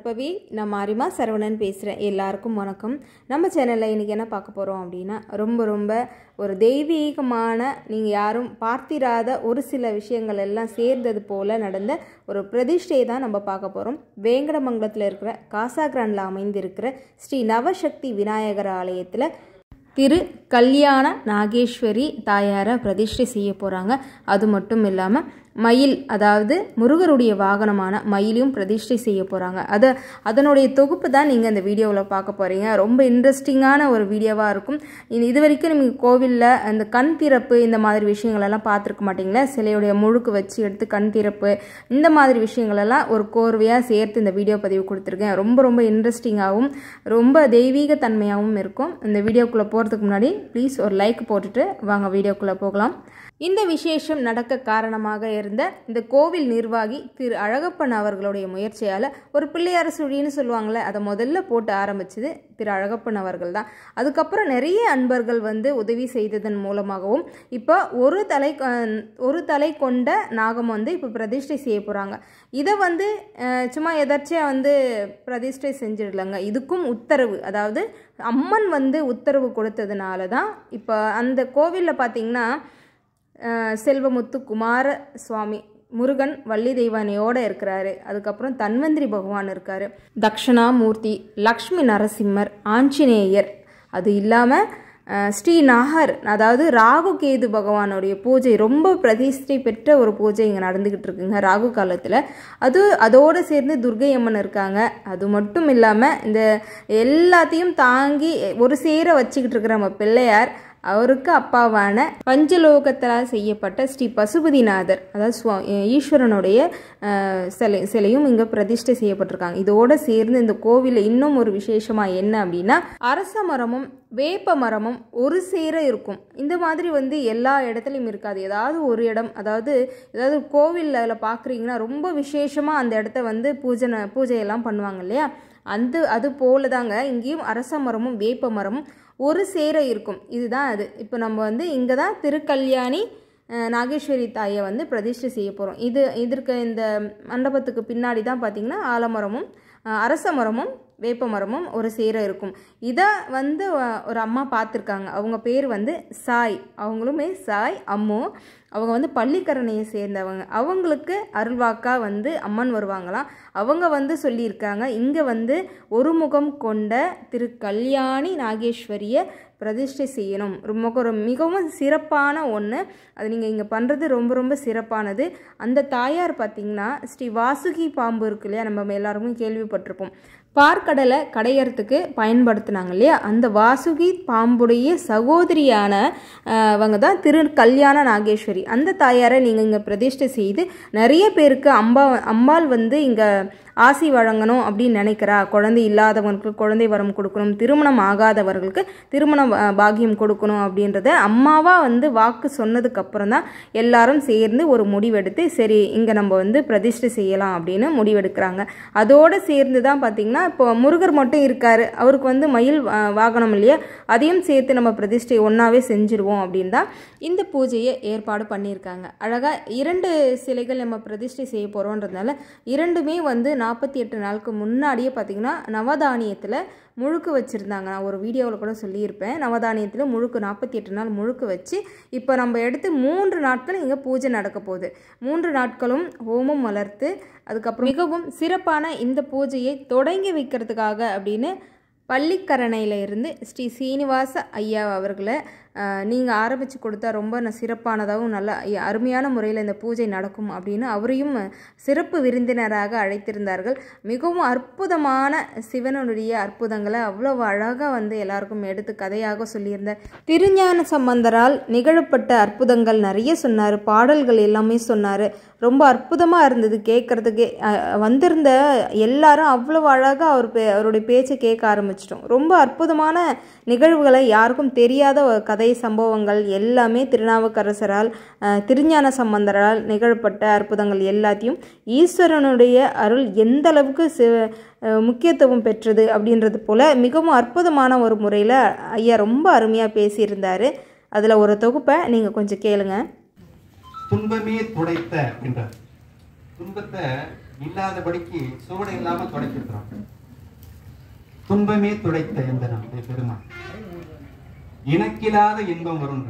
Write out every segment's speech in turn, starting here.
கற்பவி நான் மாரிமா சரவணன் பேசுகிறேன் எல்லாருக்கும் வணக்கம் நம்ம சேனலில் இன்றைக்கி என்ன பார்க்க போகிறோம் அப்படின்னா ரொம்ப ரொம்ப ஒரு தெய்வீகமான நீங்கள் யாரும் பார்த்திராத ஒரு சில விஷயங்கள் எல்லாம் சேர்ந்தது போல் நடந்த ஒரு பிரதிஷ்டையை தான் நம்ம பார்க்க போகிறோம் வேங்கடமங்கலத்தில் இருக்கிற காசாகிராண்டில் அமைந்திருக்கிற ஸ்ரீ நவசக்தி விநாயகர் ஆலயத்தில் திரு கல்யாண நாகேஸ்வரி தாயாரை பிரதிஷ்டை செய்ய போகிறாங்க அது மட்டும் இல்லாமல் மயில் அதாவது முருகருடைய வாகனமான மயிலையும் பிரதிஷ்டை செய்ய போகிறாங்க அதை அதனுடைய தொகுப்பு தான் நீங்கள் அந்த வீடியோவில் பார்க்க போகிறீங்க ரொம்ப இன்ட்ரெஸ்டிங்கான ஒரு வீடியோவாக இருக்கும் இது வரைக்கும் நீங்கள் கோவிலில் அந்த கண் திறப்பு இந்த மாதிரி விஷயங்களெல்லாம் பார்த்துருக்க மாட்டிங்களா சிலையுடைய முழுக்கு வச்சு எடுத்து கண் திறப்பு இந்த மாதிரி விஷயங்களெல்லாம் ஒரு கோர்வையாக சேர்த்து இந்த வீடியோ பதிவு கொடுத்துருக்கேன் ரொம்ப ரொம்ப இன்ட்ரெஸ்டிங்காகவும் ரொம்ப தெய்வீக தன்மையாகவும் இருக்கும் இந்த வீடியோக்குள்ளே போகிறதுக்கு முன்னாடி ப்ளீஸ் ஒரு லைக் போட்டுட்டு வாங்க வீடியோக்குள்ளே போகலாம் இந்த விசேஷம் நடக்க காரணமாக சேர்ந்த இந்த கோவில் நிர்வாகி திரு அழகப்பன் அவர்களுடைய முயற்சியால் ஒரு பிள்ளையார் சுழின்னு சொல்லுவாங்களே அதை முதல்ல போட்டு ஆரம்பிச்சது திரு அழகப்பன் அவர்கள் தான் அதுக்கப்புறம் நிறைய அன்பர்கள் வந்து உதவி செய்ததன் மூலமாகவும் இப்போ ஒரு தலை ஒரு தலை கொண்ட நாகம் வந்து இப்போ பிரதிஷ்டை செய்ய போகிறாங்க இதை வந்து சும்மா எதர்ச்சியாக வந்து பிரதிஷ்டை செஞ்சிடலங்க இதுக்கும் உத்தரவு அதாவது அம்மன் வந்து உத்தரவு கொடுத்ததுனால தான் இப்போ அந்த கோவிலில் பார்த்திங்கன்னா செல்வமுத்து குமார சுவாமி முருகன் வள்ளி தெய்வானையோடு இருக்கிறாரு அதுக்கப்புறம் தன்வந்திரி பகவான் இருக்கார் தக்ஷணாமூர்த்தி லக்ஷ்மி நரசிம்மர் ஆஞ்சநேயர் அது இல்லாமல் ஸ்ரீநாகர் அதாவது ராகு கேது பகவானுடைய பூஜை ரொம்ப பிரதிஷ்டை பெற்ற ஒரு பூஜை இங்கே நடந்துக்கிட்டு இருக்குங்க ராகு காலத்தில் அது அதோடு சேர்ந்து துர்கை அம்மன் இருக்காங்க அது மட்டும் இல்லாமல் இந்த எல்லாத்தையும் தாங்கி ஒரு சேர வச்சுக்கிட்டு இருக்கிற நம்ம பிள்ளையார் அவருக்கு அப்பாவான பஞ்சலோகத்தால் செய்யப்பட்ட ஸ்ரீ பசுபதிநாதர் அதாவது ஈஸ்வரனுடைய சிலை சிலையும் இங்கே பிரதிஷ்டை செய்யப்பட்டிருக்காங்க இதோடு சேர்ந்து இந்த கோவிலில் இன்னும் ஒரு விசேஷமாக என்ன அப்படின்னா அரச மரமும் வேப்ப மரமும் ஒரு சேர இருக்கும் இந்த மாதிரி வந்து எல்லா இடத்துலையும் இருக்காது ஏதாவது ஒரு இடம் அதாவது ஏதாவது கோவிலில் அதில் பார்க்குறீங்கன்னா ரொம்ப விசேஷமாக அந்த இடத்த வந்து பூஜை பூஜையெல்லாம் பண்ணுவாங்க இல்லையா அந்த அது போல தாங்க இங்கேயும் அரச மரமும் வேப்ப மரமும் ஒரு சேர இருக்கும் இதுதான் அது இப்போ நம்ம வந்து இங்கே தான் திருக்கல்யாணி நாகேஸ்வரி தாயை வந்து பிரதிஷ்டை செய்ய போகிறோம் இது இதற்கு இந்த மண்டபத்துக்கு பின்னாடி தான் பார்த்திங்கன்னா ஆலமரமும் அரச மரமும் வேப்ப மரமும் ஒரு சேர இருக்கும் இதை வந்து ஒரு அம்மா பார்த்துருக்காங்க அவங்க பேர் வந்து சாய் அவங்களுமே சாய் அம்மு அவங்க வந்து பள்ளிக்கரணையை சேர்ந்தவங்க அவங்களுக்கு அருள்வாக்கா வந்து அம்மன் வருவாங்களாம் அவங்க வந்து சொல்லியிருக்காங்க இங்கே வந்து ஒரு முகம் கொண்ட திரு கல்யாணி நாகேஸ்வரியை பிரதிஷ்டை செய்யணும் ரொம்ப மிகவும் சிறப்பான ஒன்று அது நீங்கள் இங்கே பண்ணுறது ரொம்ப ரொம்ப சிறப்பானது அந்த தாயார் பார்த்திங்கன்னா ஸ்ரீ வாசுகி பாம்பு இருக்கு இல்லையா நம்ம எல்லாருமே கேள்விப்பட்டிருப்போம் பார்க்கடலை கடையறத்துக்கு பயன்படுத்தினாங்க இல்லையா அந்த வாசுகி பாம்புடைய சகோதரியான அவங்க தான் திரு கல்யாண நாகேஸ்வரி அந்த தாயாரை நீங்கள் இங்கே பிரதிஷ்டை செய்து நிறைய பேருக்கு அம்பா அம்பாள் வந்து இங்கே ஆசி வழங்கணும் அப்படின்னு நினைக்கிறா குழந்தை இல்லாதவர்களுக்கு குழந்தை வரம் கொடுக்கணும் திருமணம் ஆகாதவர்களுக்கு திருமண பாகியம் கொடுக்கணும் அப்படின்றத அம்மாவா வந்து வாக்கு சொன்னதுக்கப்புறம் தான் எல்லாரும் சேர்ந்து ஒரு முடிவெடுத்து சரி இங்கே நம்ம வந்து பிரதிஷ்டை செய்யலாம் அப்படின்னு முடிவெடுக்கிறாங்க அதோடு சேர்ந்து தான் பார்த்தீங்கன்னா இப்போ முருகர் மட்டும் இருக்கார் அவருக்கு வந்து மயில் வாகனம் இல்லையா அதையும் சேர்த்து நம்ம பிரதிஷ்டை ஒன்றாவே செஞ்சுருவோம் அப்படின்னு தான் இந்த பூஜையை ஏற்பாடு பண்ணியிருக்காங்க அழகாக இரண்டு சிலைகள் நம்ம பிரதிஷ்டை செய்ய போகிறோன்றதுனால இரண்டுமே வந்து நான் நாற்பத்தி எட்டு நாளுக்கு முன்னாடியே பார்த்திங்கன்னா நவதானியத்தில் முழுக்கு வச்சுருந்தாங்க நான் ஒரு வீடியோவில் கூட சொல்லியிருப்பேன் நவதானியத்தில் முழுக்கு நாற்பத்தி எட்டு நாள் முழுக்கு வச்சு இப்போ நம்ம எடுத்து மூன்று நாட்கள் இங்கே பூஜை நடக்க போகுது மூன்று நாட்களும் ஹோமம் வளர்த்து அதுக்கப்புறம் மிகவும் சிறப்பான இந்த பூஜையை தொடங்கி வைக்கிறதுக்காக அப்படின்னு பள்ளிக்கரணையில் இருந்து ஸ்ரீ சீனிவாச ஐயா அவர்களை நீங்கள் ஆரம்பித்து கொடுத்தா ரொம்ப சிறப்பானதாகவும் நல்ல அருமையான முறையில் இந்த பூஜை நடக்கும் அப்படின்னு அவரையும் சிறப்பு விருந்தினராக அழைத்திருந்தார்கள் மிகவும் அற்புதமான சிவனுடைய அற்புதங்களை அவ்வளோ அழகாக வந்து எல்லாருக்கும் எடுத்து கதையாக சொல்லியிருந்தார் திருஞான சம்பந்தரால் நிகழப்பட்ட அற்புதங்கள் நிறைய சொன்னார் பாடல்கள் எல்லாமே சொன்னார் ரொம்ப அற்புதமாக இருந்தது கேட்குறதுக்கு வந்திருந்த எல்லாரும் அவ்வளோ அழகாக அவர் பே அவருடைய பேச்சை கேட்க ஆரம்பிச்சிட்டோம் ரொம்ப அற்புதமான நிகழ்வுகளை யாருக்கும் தெரியாத கதை கதை சம்பவங்கள் எல்லாமே திருநாவுக்கரசரால் திருஞான சம்பந்தரால் நிகழப்பட்ட அற்புதங்கள் எல்லாத்தையும் ஈஸ்வரனுடைய அருள் எந்த அளவுக்கு முக்கியத்துவம் பெற்றது அப்படின்றது போல் மிகவும் அற்புதமான ஒரு முறையில் ஐயா ரொம்ப அருமையாக பேசியிருந்தார் அதில் ஒரு தொகுப்பை நீங்கள் கொஞ்சம் கேளுங்க துன்பமே துடைத்த அப்படின்றார் துன்பத்தை இல்லாதபடிக்கு சுவடை இல்லாமல் துடைச்சிருக்கிறோம் துன்பமே துடைத்த எந்த பெருமாள் இணக்கில்லாத இன்பம் வரும்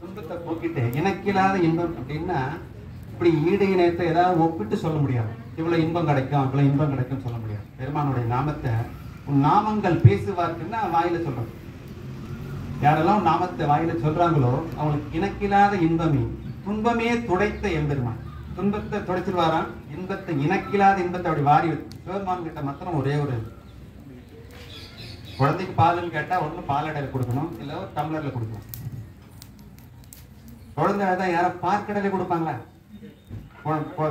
துன்பத்தை போக்கிட்டு இணக்கில்லாத இன்பம் அப்படின்னா இப்படி ஈடு இணையத்தை ஏதாவது ஒப்பிட்டு சொல்ல முடியாது இவ்வளோ இன்பம் கிடைக்கும் அவ்வளவு இன்பம் கிடைக்கும் சொல்ல முடியாது பெருமானுடைய நாமத்தை உன் நாமங்கள் பேசுவார்க்குன்னா வாயில சொல்றது யாரெல்லாம் நாமத்தை வாயில சொல்றாங்களோ அவங்களுக்கு இணக்கில்லாத இன்பமே துன்பமே துடைத்த எம்பெருமான் துன்பத்தை துடைச்சிருவாராம் இன்பத்தை இணக்கில்லாத இன்பத்தை அப்படி வாரி சிவபெருமான் கிட்ட மாத்திரம் ஒரே ஒரு குழந்தைக்கு பாலுன்னு கேட்டால் ஒன்று பாலடையில் கொடுக்கணும் இல்லை ஒரு டம்ளரில் கொடுக்கணும் குழந்தை தான் யாரும் பார்க்கடலையே கொடுப்பாங்களா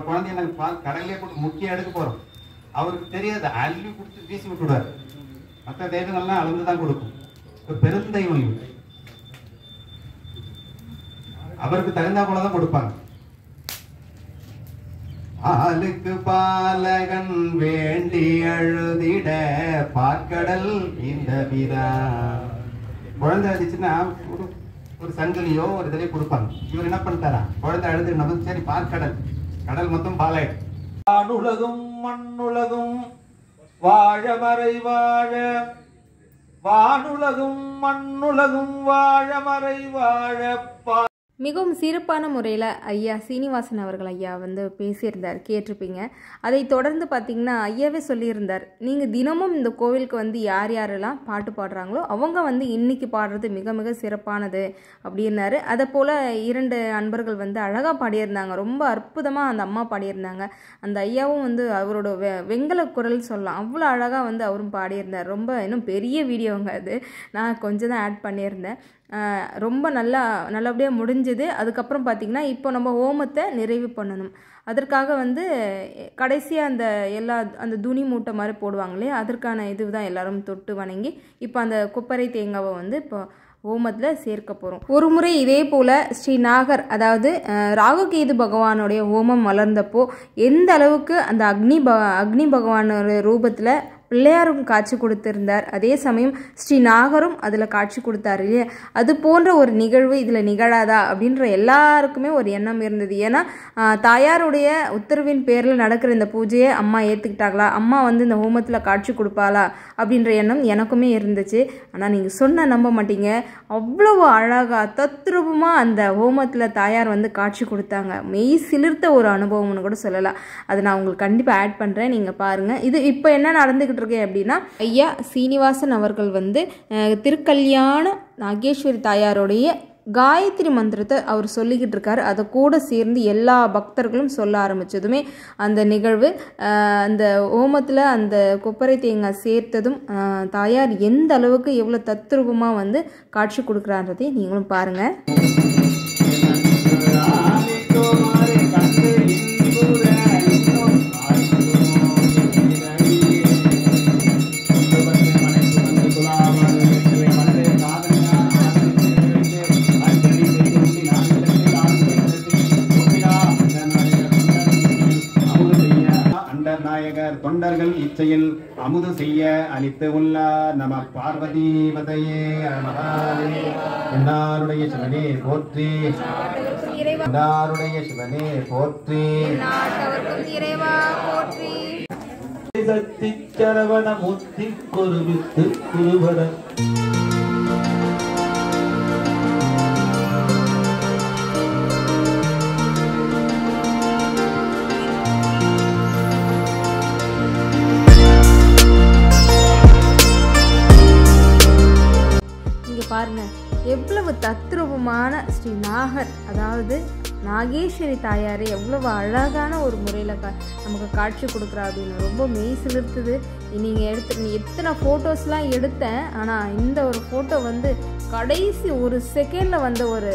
குழந்தைய நாங்கள் பால் கடலையே கொடுத்து முக்கிய எடுக்க போகிறோம் அவருக்கு தெரியாது அள்ளி கொடுத்து வீசி விட்டுடுவார் மற்ற தெய்வங்கள்லாம் அளந்து தான் கொடுக்கும் இப்போ பெருந்தெய்வம் இவர் அவருக்கு தகுந்தா போல தான் கொடுப்பாங்க ஆளுக்கு பாலகன் வேண்டி அழுதிட பார்க்கடல் இந்த வீரா குழந்தை அடிச்சுன்னா ஒரு ஒரு சங்கிலியோ ஒரு இதிலே கொடுப்பாங்க இவர் என்ன பண்ணிட்டாரா குழந்தை அழுது நம்ம சரி பார்க்கடல் கடல் மொத்தம் பாலை வானுலகும் மண்ணுலகும் வாழ மறை வாழ வானுலகும் மண்ணுலகும் வாழ மறை வாழ மிகவும் சிறப்பான முறையில் ஐயா சீனிவாசன் அவர்கள் ஐயா வந்து பேசியிருந்தார் கேட்டிருப்பீங்க அதை தொடர்ந்து பார்த்திங்கன்னா ஐயாவே சொல்லியிருந்தார் நீங்கள் தினமும் இந்த கோவிலுக்கு வந்து யார் யாரெல்லாம் பாட்டு பாடுறாங்களோ அவங்க வந்து இன்றைக்கி பாடுறது மிக மிக சிறப்பானது அப்படின்னாரு அதை போல் இரண்டு அன்பர்கள் வந்து அழகாக பாடியிருந்தாங்க ரொம்ப அற்புதமாக அந்த அம்மா பாடியிருந்தாங்க அந்த ஐயாவும் வந்து அவரோட வெ வெங்கல குரல் சொல்லலாம் அவ்வளோ அழகாக வந்து அவரும் பாடியிருந்தார் ரொம்ப இன்னும் பெரிய வீடியோங்க அது நான் கொஞ்சம் தான் ஆட் பண்ணியிருந்தேன் ரொம்ப நல்லா நல்லபடியாக முடிஞ்சுது அதுக்கப்புறம் பார்த்திங்கன்னா இப்போ நம்ம ஹோமத்தை நிறைவு பண்ணணும் அதற்காக வந்து கடைசியாக அந்த எல்லா அந்த துணி மூட்டை மாதிரி போடுவாங்களே அதற்கான இது தான் எல்லோரும் தொட்டு வணங்கி இப்போ அந்த கொப்பரை தேங்காவை வந்து இப்போ ஹோமத்தில் சேர்க்க போகிறோம் ஒரு முறை இதே போல் ஸ்ரீ நாகர் அதாவது ராகுகேது பகவானுடைய ஹோமம் வளர்ந்தப்போ எந்த அளவுக்கு அந்த அக்னி ப அக்னி பகவானோட ரூபத்தில் பிள்ளையாரும் காட்சி கொடுத்திருந்தார் அதே சமயம் ஸ்ரீ நாகரும் அதில் காட்சி கொடுத்தார் இல்லையா அது போன்ற ஒரு நிகழ்வு இதில் நிகழாதா அப்படின்ற எல்லாருக்குமே ஒரு எண்ணம் இருந்தது ஏன்னா தாயாருடைய உத்தரவின் பேரில் நடக்கிற இந்த பூஜையை அம்மா ஏற்றுக்கிட்டாங்களா அம்மா வந்து இந்த ஹோமத்தில் காட்சி கொடுப்பாளா அப்படின்ற எண்ணம் எனக்குமே இருந்துச்சு ஆனால் நீங்கள் சொன்ன நம்ப மாட்டீங்க அவ்வளவு அழகாக தத்ரூபமாக அந்த ஹோமத்தில் தாயார் வந்து காட்சி கொடுத்தாங்க மெய் சிலிர்த்த ஒரு அனுபவம்னு கூட சொல்லலாம் அதை நான் உங்களுக்கு கண்டிப்பாக ஆட் பண்ணுறேன் நீங்கள் பாருங்கள் இது இப்போ என்ன நடந்துக்கிட்டு கேட்டிருக்கேன் அப்படின்னா ஐயா சீனிவாசன் அவர்கள் வந்து திருக்கல்யாண நாகேஸ்வரி தாயாருடைய காயத்ரி மந்திரத்தை அவர் சொல்லிக்கிட்டு இருக்காரு அதை கூட சேர்ந்து எல்லா பக்தர்களும் சொல்ல ஆரம்பித்ததுமே அந்த நிகழ்வு அந்த ஓமத்தில் அந்த கொப்பரை தேங்காய் சேர்த்ததும் தாயார் எந்த அளவுக்கு எவ்வளோ தத்ரூபமாக வந்து காட்சி கொடுக்குறான்றதையும் நீங்களும் பாருங்கள் தொண்டர்கள் இச்சையில் அமுது செய்ய அளித்து உள்ளார் நம பார்வதி எல்லாருடைய சிவனே போற்றி எல்லாருடைய சிவனே போற்றி சக்தி சரவண முத்தி குருவித்து குருவரன் நாகர் அதாவது நாகேஸ்வரி தாயார் எவ்வளவு அழகான ஒரு முறையில் கா நமக்கு காட்சி கொடுக்குறா அப்படின்னு ரொம்ப மெய் சிலிர்த்துது நீங்கள் எடுத்து நீ எத்தனை ஃபோட்டோஸ்லாம் எடுத்தேன் ஆனால் இந்த ஒரு ஃபோட்டோ வந்து கடைசி ஒரு செகண்டில் வந்த ஒரு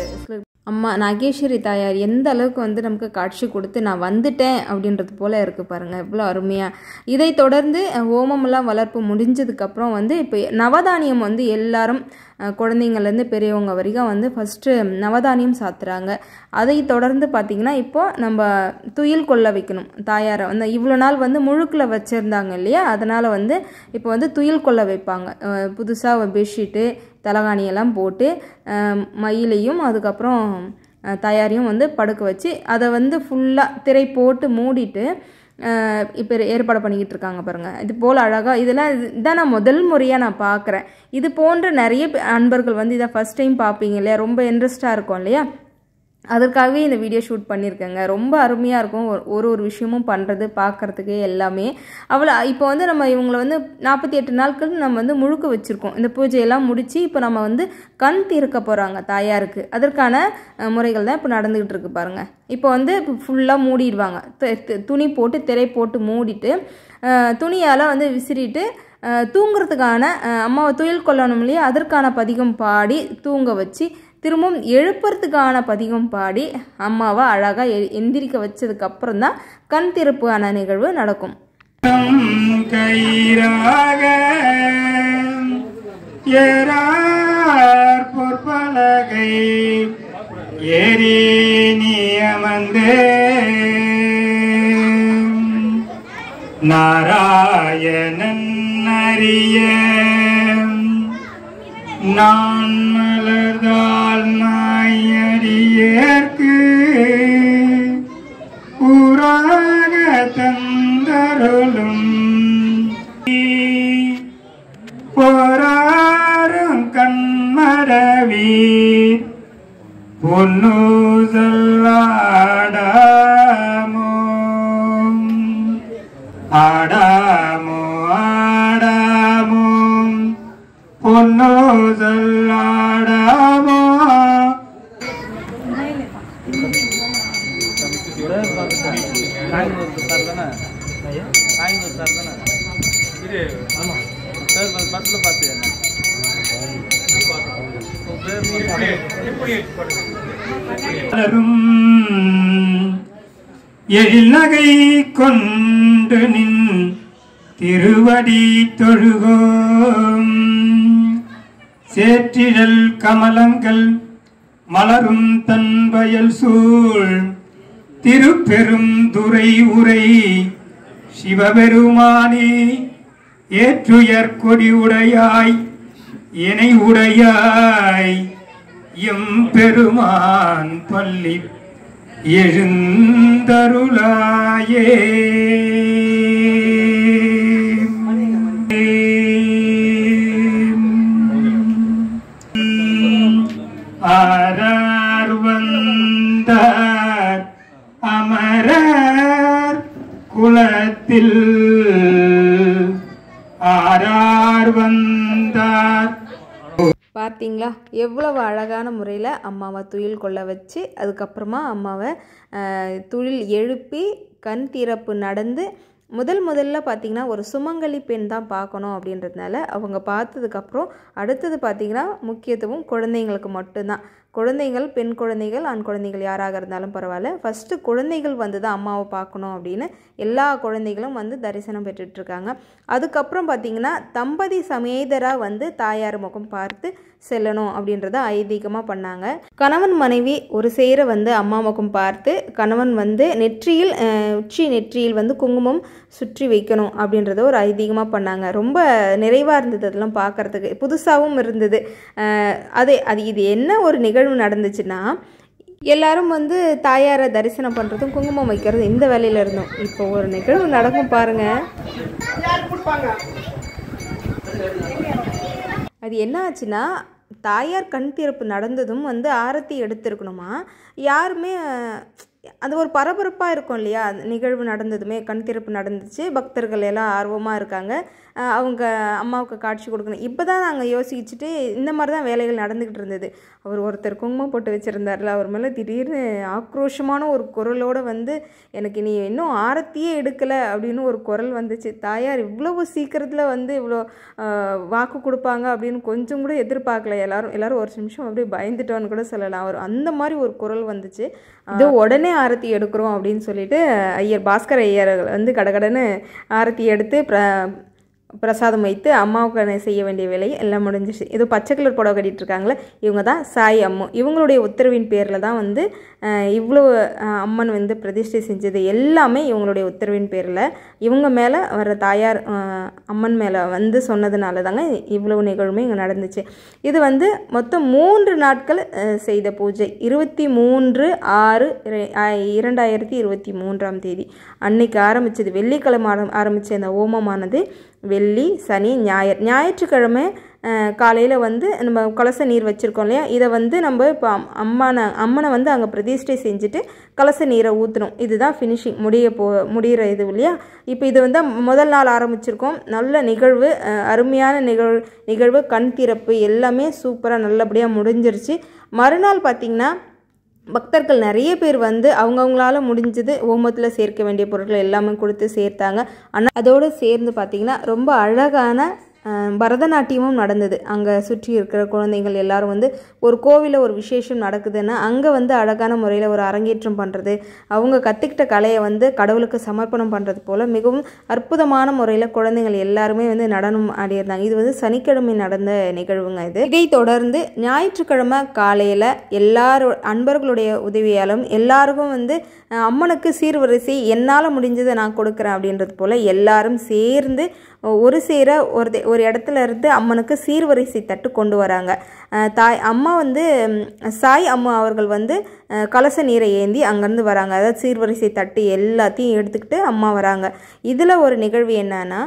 அம்மா நாகேஸ்வரி தாயார் எந்த அளவுக்கு வந்து நமக்கு காட்சி கொடுத்து நான் வந்துட்டேன் அப்படின்றது போல் இருக்குது பாருங்கள் இவ்வளோ அருமையாக இதை தொடர்ந்து எல்லாம் வளர்ப்பு முடிஞ்சதுக்கப்புறம் வந்து இப்போ நவதானியம் வந்து எல்லாரும் குழந்தைங்கள்லேருந்து பெரியவங்க வரைக்கும் வந்து ஃபஸ்ட்டு நவதானியம் சாத்துறாங்க அதை தொடர்ந்து பார்த்திங்கன்னா இப்போது நம்ம துயில் கொள்ள வைக்கணும் தாயாரை வந்து இவ்வளோ நாள் வந்து முழுக்கில் வச்சுருந்தாங்க இல்லையா அதனால் வந்து இப்போ வந்து துயில் கொள்ள வைப்பாங்க புதுசாக பெட்ஷீட்டு தலைகாணியெல்லாம் போட்டு மயிலையும் அதுக்கப்புறம் தயாரியும் வந்து படுக்க வச்சு அதை வந்து ஃபுல்லாக திரை போட்டு மூடிட்டு இப்போ ஏற்பாடு பண்ணிக்கிட்டு இருக்காங்க பாருங்கள் இது போல் அழகாக இதெல்லாம் இதான் நான் முதல் முறையாக நான் பார்க்குறேன் இது போன்ற நிறைய அன்பர்கள் வந்து இதை ஃபஸ்ட் டைம் பார்ப்பீங்க இல்லையா ரொம்ப இன்ட்ரெஸ்ட்டாக இருக்கும் இல்லையா அதற்காகவே இந்த வீடியோ ஷூட் பண்ணியிருக்கேங்க ரொம்ப அருமையாக இருக்கும் ஒரு ஒரு விஷயமும் பண்ணுறது பார்க்குறதுக்கு எல்லாமே அவ்வளோ இப்போ வந்து நம்ம இவங்களை வந்து நாற்பத்தி எட்டு நாட்கள் நம்ம வந்து முழுக்க வச்சுருக்கோம் இந்த பூஜையெல்லாம் முடித்து இப்போ நம்ம வந்து கண் தீர்க்க போகிறாங்க தாயாருக்கு அதற்கான முறைகள் தான் இப்போ நடந்துக்கிட்டு இருக்கு பாருங்கள் இப்போ வந்து ஃபுல்லாக மூடிடுவாங்க துணி போட்டு திரை போட்டு மூடிட்டு துணியால் வந்து விசிறிட்டு தூங்குறதுக்கான அம்மாவை துயில் கொள்ளணும் இல்லையா அதற்கான பதிகம் பாடி தூங்க வச்சு திரும்பவும் எழுப்புறதுக்கான பதிகம் பாடி அம்மாவை அழகாக எ எந்திரிக்க அப்புறம் தான் கண் திருப்பான ஆன நிகழ்வு நடக்கும் கயிறாக ஏறார் ஏறி நாராயணன் அறிய நான் கடலும் போராறும் கண்மரவி பொன்னூசல்லாடாமோ ஆடாமோ ஆடாமோ பொன்னூசல் எழில் நகை கொண்டு நின் திருவடி தொழுகோம் சேற்றிழல் கமலங்கள் மலரும் தன் வயல் சூழ் திருப்பெரும் துரை உரை சிவபெருமானே ஏற்றுயர் கொடி உடையாய் இணை உடையாய் எம் பெருமான் பள்ளி எழுந்தருளாயே ஆரார் வந்தார் அமரர் குலத்தில் ஆரார் வந்த பார்த்தீங்களா எவ்வளவு அழகான முறையில் அம்மாவை துயில் கொள்ள வச்சு அதுக்கப்புறமா அம்மாவை துயில் எழுப்பி கண் திறப்பு நடந்து முதல் முதல்ல பார்த்திங்கன்னா ஒரு சுமங்கலி பெண் தான் பார்க்கணும் அப்படின்றதுனால அவங்க பார்த்ததுக்கப்புறம் அடுத்தது பார்த்திங்கன்னா முக்கியத்துவம் குழந்தைங்களுக்கு மட்டும்தான் குழந்தைகள் பெண் குழந்தைகள் ஆண் குழந்தைகள் யாராக இருந்தாலும் பரவாயில்ல ஃபஸ்ட்டு குழந்தைகள் வந்து தான் அம்மாவை பார்க்கணும் அப்படின்னு எல்லா குழந்தைகளும் வந்து தரிசனம் பெற்றுட்ருக்காங்க அதுக்கப்புறம் பார்த்திங்கன்னா தம்பதி சமேதராக வந்து தாயார் முகம் பார்த்து செல்லணும் அப்படின்றத ஐதீகமாக பண்ணாங்க கணவன் மனைவி ஒரு சேர வந்து அம்மா பார்த்து கணவன் வந்து நெற்றியில் உச்சி நெற்றியில் வந்து குங்குமம் சுற்றி வைக்கணும் அப்படின்றத ஒரு ஐதீகமாக பண்ணாங்க ரொம்ப நிறைவாக இருந்தது அதெல்லாம் பார்க்குறதுக்கு புதுசாகவும் இருந்தது அது அது இது என்ன ஒரு நிகழ்வு நடந்துச்சுன்னா எல்லாரும் வந்து தாயாரை தரிசனம் பண்ணுறதும் குங்குமம் வைக்கிறதும் இந்த வேலையில் இருந்தோம் இப்போ ஒரு நிகழ்வு நடக்கும் பாருங்கள் அது என்ன ஆச்சுன்னா தாயார் கண் திறப்பு நடந்ததும் வந்து ஆரத்தி எடுத்திருக்கணுமா யாருமே அது ஒரு பரபரப்பாக இருக்கும் இல்லையா நிகழ்வு நடந்ததுமே கண் திறப்பு நடந்துச்சு பக்தர்கள் எல்லாம் ஆர்வமாக இருக்காங்க அவங்க அம்மாவுக்கு காட்சி கொடுக்கணும் இப்போ தான் நாங்கள் யோசிச்சுட்டு இந்த மாதிரி தான் வேலைகள் நடந்துக்கிட்டு இருந்தது அவர் ஒருத்தர் குங்குமம் போட்டு வச்சுருந்தார்ல அவர் மேலே திடீர்னு ஆக்ரோஷமான ஒரு குரலோடு வந்து எனக்கு நீ இன்னும் ஆரத்தியே எடுக்கலை அப்படின்னு ஒரு குரல் வந்துச்சு தாயார் இவ்வளவு சீக்கிரத்தில் வந்து இவ்வளோ வாக்கு கொடுப்பாங்க அப்படின்னு கொஞ்சம் கூட எதிர்பார்க்கல எல்லாரும் எல்லாரும் ஒரு நிமிஷம் அப்படியே பயந்துட்டோன்னு கூட சொல்லலாம் அவர் அந்த மாதிரி ஒரு குரல் வந்துச்சு இது உடனே ஆரத்தி எடுக்கிறோம் அப்படின்னு சொல்லிட்டு ஐயர் பாஸ்கர் ஐயர் வந்து கடகடன்னு ஆரத்தி எடுத்து பிரசாதம் வைத்து அம்மாவுக்கு செய்ய வேண்டிய வேலை எல்லாம் முடிஞ்சிச்சு ஏதோ பச்சை கலர் புடவை கட்டிகிட்டு இருக்காங்களே இவங்க தான் சாய் அம்மு இவங்களுடைய உத்தரவின் பேரில் தான் வந்து இவ்வளோ அம்மன் வந்து பிரதிஷ்டை செஞ்சது எல்லாமே இவங்களுடைய உத்தரவின் பேரில் இவங்க மேலே வர தாயார் அம்மன் மேலே வந்து சொன்னதுனால தாங்க இவ்வளவு நிகழ்வுமே இங்கே நடந்துச்சு இது வந்து மொத்தம் மூன்று நாட்கள் செய்த பூஜை இருபத்தி மூன்று ஆறு இரண்டாயிரத்தி இருபத்தி மூன்றாம் தேதி அன்னைக்கு ஆரம்பித்தது வெள்ளிக்கிழமை ஆரம்பித்த அந்த ஹோமமானது வெள்ளி சனி ஞாயிறு ஞாயிற்றுக்கிழமை காலையில் வந்து நம்ம கலச நீர் வச்சுருக்கோம் இல்லையா இதை வந்து நம்ம இப்போ அம்மானை அம்மனை வந்து அங்கே பிரதிஷ்டை செஞ்சுட்டு கலச நீரை ஊற்றணும் இதுதான் ஃபினிஷிங் முடிய போ முடிகிற இது இல்லையா இப்போ இது வந்து முதல் நாள் ஆரம்பிச்சிருக்கோம் நல்ல நிகழ்வு அருமையான நிகழ் நிகழ்வு கண் திறப்பு எல்லாமே சூப்பராக நல்லபடியாக முடிஞ்சிருச்சு மறுநாள் பார்த்திங்கன்னா பக்தர்கள் நிறைய பேர் வந்து அவங்கவுங்களால முடிஞ்சது ஓமத்தில் சேர்க்க வேண்டிய பொருட்கள் எல்லாமே கொடுத்து சேர்த்தாங்க ஆனால் அதோடு சேர்ந்து பார்த்திங்கன்னா ரொம்ப அழகான பரதநாட்டியமும் நடந்தது அங்கே சுற்றி இருக்கிற குழந்தைகள் எல்லாரும் வந்து ஒரு கோவிலில் ஒரு விசேஷம் நடக்குதுன்னா அங்கே வந்து அழகான முறையில் ஒரு அரங்கேற்றம் பண்ணுறது அவங்க கற்றுக்கிட்ட கலையை வந்து கடவுளுக்கு சமர்ப்பணம் பண்ணுறது போல் மிகவும் அற்புதமான முறையில் குழந்தைகள் எல்லாருமே வந்து நடனம் ஆடியிருந்தாங்க இது வந்து சனிக்கிழமை நடந்த நிகழ்வுங்க இது இதை தொடர்ந்து ஞாயிற்றுக்கிழமை காலையில் எல்லாரும் அன்பர்களுடைய உதவியாலும் எல்லாருக்கும் வந்து அம்மனுக்கு சீர்வரிசை என்னால் முடிஞ்சதை நான் கொடுக்குறேன் அப்படின்றது போல் எல்லாரும் சேர்ந்து ஒரு சேர ஒரு ஒரு இடத்துல இருந்து அம்மனுக்கு சீர்வரிசை தட்டு கொண்டு வராங்க தாய் அம்மா வந்து சாய் அம்மா அவர்கள் வந்து கலச நீரை ஏந்தி அங்கேருந்து வராங்க அதாவது சீர்வரிசை தட்டு எல்லாத்தையும் எடுத்துக்கிட்டு அம்மா வராங்க இதில் ஒரு நிகழ்வு என்னன்னா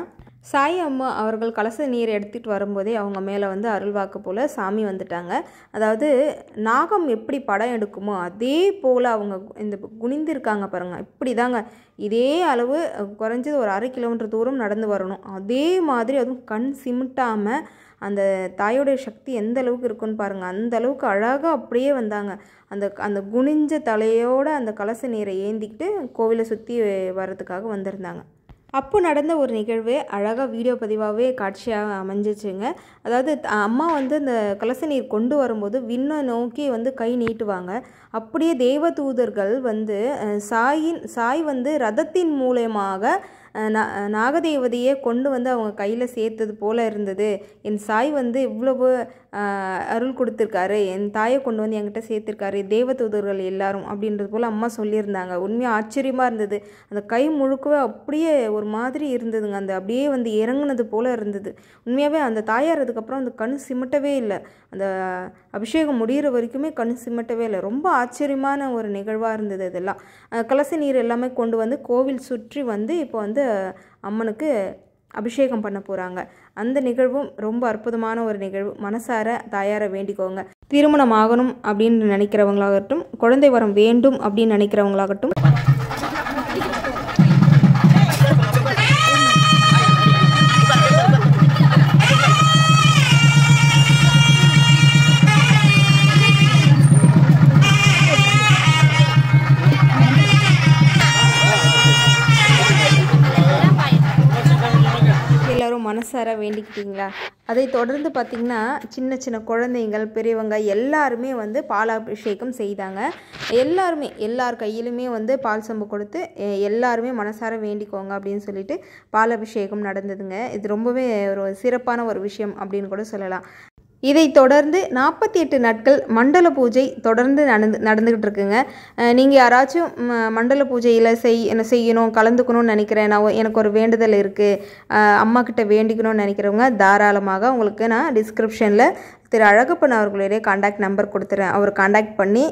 சாய் அம்மா அவர்கள் கலச நீர் எடுத்துகிட்டு வரும்போதே அவங்க மேலே வந்து அருள்வாக்கு போல் சாமி வந்துட்டாங்க அதாவது நாகம் எப்படி படம் எடுக்குமோ அதே போல் அவங்க இந்த குனிந்திருக்காங்க பாருங்கள் இப்படி தாங்க இதே அளவு குறைஞ்சது ஒரு அரை கிலோமீட்டர் தூரம் நடந்து வரணும் அதே மாதிரி அதுவும் கண் சிமிட்டாமல் அந்த தாயோடைய சக்தி எந்த அளவுக்கு இருக்குன்னு பாருங்கள் அந்த அளவுக்கு அழகாக அப்படியே வந்தாங்க அந்த அந்த குனிஞ்ச தலையோடு அந்த கலச நீரை ஏந்திக்கிட்டு கோவிலை சுற்றி வர்றதுக்காக வந்திருந்தாங்க அப்போ நடந்த ஒரு நிகழ்வு அழகாக வீடியோ பதிவாகவே காட்சியாக அமைஞ்சிச்சுங்க அதாவது அம்மா வந்து இந்த கலச நீர் கொண்டு வரும்போது விண்ணை நோக்கி வந்து கை நீட்டுவாங்க அப்படியே தேவ தூதர்கள் வந்து சாயின் சாய் வந்து ரதத்தின் மூலயமாக நாகதேவதையே கொண்டு வந்து அவங்க கையில் சேர்த்தது போல இருந்தது என் சாய் வந்து இவ்வளவு அருள் கொடுத்துருக்காரு என் தாயை கொண்டு வந்து என்கிட்ட சேர்த்துருக்காரு தேவதூதர்கள் எல்லாரும் அப்படின்றது போல் அம்மா சொல்லியிருந்தாங்க உண்மையாக ஆச்சரியமாக இருந்தது அந்த கை முழுக்கவே அப்படியே ஒரு மாதிரி இருந்ததுங்க அந்த அப்படியே வந்து இறங்குனது போல் இருந்தது உண்மையாகவே அந்த தாயார் அதுக்கப்புறம் அந்த கண் சிமிட்டவே இல்லை அந்த அபிஷேகம் முடிகிற வரைக்குமே கண் சிமிட்டவே இல்லை ரொம்ப ஆச்சரியமான ஒரு நிகழ்வாக இருந்தது இதெல்லாம் கலச நீர் எல்லாமே கொண்டு வந்து கோவில் சுற்றி வந்து இப்போ வந்து வந்து அம்மனுக்கு அபிஷேகம் பண்ண போகிறாங்க அந்த நிகழ்வும் ரொம்ப அற்புதமான ஒரு நிகழ்வு மனசார தாயாரை வேண்டிக்கோங்க திருமணம் ஆகணும் அப்படின்னு நினைக்கிறவங்களாகட்டும் குழந்தை வரம் வேண்டும் அப்படின்னு நினைக்கிறவங்களாகட்டும் மனசார வேண்டிக்கிட்டிங்களா அதை தொடர்ந்து பார்த்திங்கன்னா சின்ன சின்ன குழந்தைங்கள் பெரியவங்க எல்லாருமே வந்து பாலாபிஷேகம் செய்தாங்க எல்லாருமே எல்லார் கையிலுமே வந்து பால் சம்பு கொடுத்து எல்லாருமே மனசார வேண்டிக்கோங்க அப்படின்னு சொல்லிட்டு பாலாபிஷேகம் நடந்ததுங்க இது ரொம்பவே ஒரு சிறப்பான ஒரு விஷயம் அப்படின்னு கூட சொல்லலாம் இதைத் தொடர்ந்து நாற்பத்தி எட்டு நாட்கள் மண்டல பூஜை தொடர்ந்து நடந்து நடந்துக்கிட்டு இருக்குங்க நீங்கள் யாராச்சும் மண்டல பூஜையில் செய் செய்யணும் கலந்துக்கணும்னு நினைக்கிறேன் நான் எனக்கு ஒரு வேண்டுதல் இருக்குது அம்மா கிட்ட வேண்டிக்கணும்னு நினைக்கிறவங்க தாராளமாக உங்களுக்கு நான் டிஸ்கிரிப்ஷனில் திரு அழகப்பன் அவர்களுடைய காண்டாக்ட் நம்பர் கொடுத்துறேன் அவர் காண்டாக்ட் பண்ணி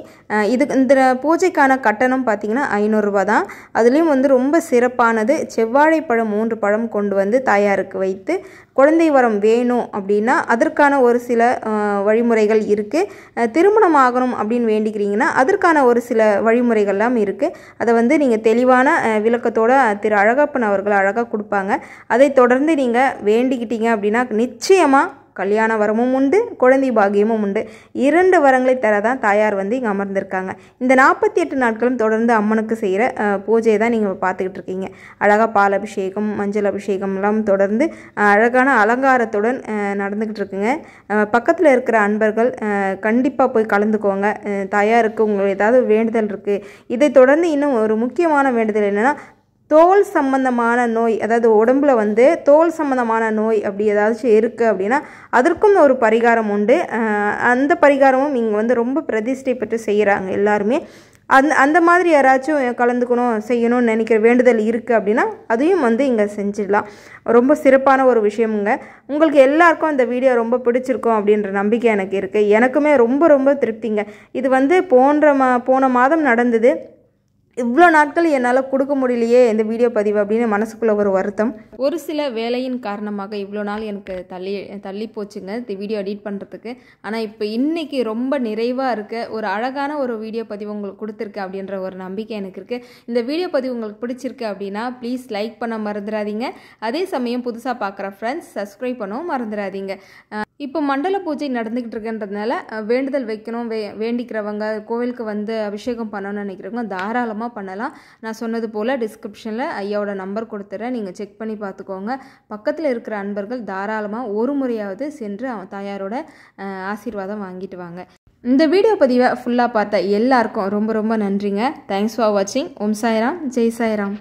இது இந்த பூஜைக்கான கட்டணம் பார்த்திங்கன்னா ஐநூறுரூவா தான் அதுலேயும் வந்து ரொம்ப சிறப்பானது செவ்வாழை பழம் மூன்று பழம் கொண்டு வந்து தாயாருக்கு வைத்து குழந்தை வரம் வேணும் அப்படின்னா அதற்கான ஒரு சில வழிமுறைகள் இருக்குது திருமணம் ஆகணும் அப்படின்னு வேண்டிக்கிறீங்கன்னா அதற்கான ஒரு சில வழிமுறைகள்லாம் இருக்குது அதை வந்து நீங்கள் தெளிவான விளக்கத்தோடு திரு அழகப்பன் அவர்கள் அழகாக கொடுப்பாங்க அதை தொடர்ந்து நீங்கள் வேண்டிக்கிட்டீங்க அப்படின்னா நிச்சயமாக கல்யாண வரமும் உண்டு குழந்தை பாகியமும் உண்டு இரண்டு வரங்களை தர தான் தாயார் வந்து இங்கே அமர்ந்திருக்காங்க இந்த நாற்பத்தி எட்டு நாட்களும் தொடர்ந்து அம்மனுக்கு செய்கிற பூஜையை தான் நீங்கள் பார்த்துக்கிட்டு இருக்கீங்க அழகாக பால் அபிஷேகம் மஞ்சள் அபிஷேகம்லாம் தொடர்ந்து அழகான அலங்காரத்துடன் நடந்துக்கிட்டு இருக்குங்க பக்கத்தில் இருக்கிற அன்பர்கள் கண்டிப்பாக போய் கலந்துக்கோங்க தாயாருக்கு உங்களுக்கு ஏதாவது வேண்டுதல் இருக்குது இதை தொடர்ந்து இன்னும் ஒரு முக்கியமான வேண்டுதல் என்னென்னா தோல் சம்பந்தமான நோய் அதாவது உடம்புல வந்து தோல் சம்பந்தமான நோய் அப்படி ஏதாச்சும் இருக்குது அப்படின்னா அதற்கும் ஒரு பரிகாரம் உண்டு அந்த பரிகாரமும் இங்கே வந்து ரொம்ப பிரதிஷ்டை பெற்று செய்கிறாங்க எல்லாருமே அந் அந்த மாதிரி யாராச்சும் கலந்துக்கணும் செய்யணும்னு நினைக்கிற வேண்டுதல் இருக்குது அப்படின்னா அதையும் வந்து இங்கே செஞ்சிடலாம் ரொம்ப சிறப்பான ஒரு விஷயமுங்க உங்களுக்கு எல்லாருக்கும் அந்த வீடியோ ரொம்ப பிடிச்சிருக்கும் அப்படின்ற நம்பிக்கை எனக்கு இருக்குது எனக்குமே ரொம்ப ரொம்ப திருப்திங்க இது வந்து போன்ற மா போன மாதம் நடந்தது இவ்வளோ நாட்கள் என்னால் கொடுக்க முடியலையே இந்த வீடியோ பதிவு அப்படின்னு மனசுக்குள்ளே ஒரு வருத்தம் ஒரு சில வேலையின் காரணமாக இவ்வளோ நாள் எனக்கு தள்ளி தள்ளி போச்சுங்க இந்த வீடியோ எடிட் பண்ணுறதுக்கு ஆனால் இப்போ இன்றைக்கி ரொம்ப நிறைவாக இருக்க ஒரு அழகான ஒரு வீடியோ பதிவு உங்களுக்கு கொடுத்துருக்கு அப்படின்ற ஒரு நம்பிக்கை எனக்கு இருக்குது இந்த வீடியோ பதிவு உங்களுக்கு பிடிச்சிருக்கு அப்படின்னா ப்ளீஸ் லைக் பண்ண மறந்துடாதீங்க அதே சமயம் புதுசாக பார்க்குற ஃப்ரெண்ட்ஸ் சப்ஸ்கிரைப் பண்ணவும் மறந்துடாதீங்க இப்போ மண்டல பூஜை நடந்துக்கிட்டு இருக்குன்றதுனால வேண்டுதல் வைக்கணும் வே வேண்டிக்கிறவங்க கோவிலுக்கு வந்து அபிஷேகம் பண்ணணும்னு நினைக்கிறவங்க தாராளமாக தாராளமாக பண்ணலாம் நான் சொன்னது போல் டிஸ்கிரிப்ஷனில் ஐயாவோட நம்பர் கொடுத்துட்றேன் நீங்கள் செக் பண்ணி பார்த்துக்கோங்க பக்கத்தில் இருக்கிற அன்பர்கள் தாராளமாக ஒரு முறையாவது சென்று அவன் தாயாரோட ஆசீர்வாதம் வாங்கிட்டு வாங்க இந்த வீடியோ பதிவை ஃபுல்லாக பார்த்த எல்லாருக்கும் ரொம்ப ரொம்ப நன்றிங்க தேங்க்ஸ் ஃபார் வாட்சிங் ஓம் சாய்ராம் ஜெய் சாய்ராம்